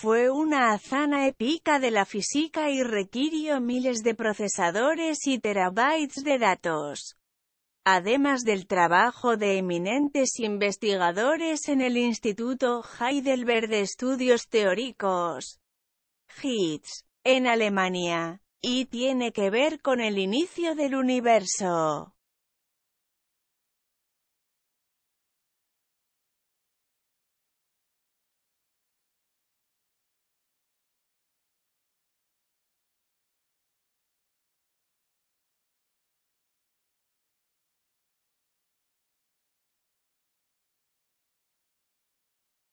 Fue una hazaña épica de la física y requirió miles de procesadores y terabytes de datos. Además del trabajo de eminentes investigadores en el Instituto Heidelberg de Estudios Teóricos, HITS, en Alemania, y tiene que ver con el inicio del universo.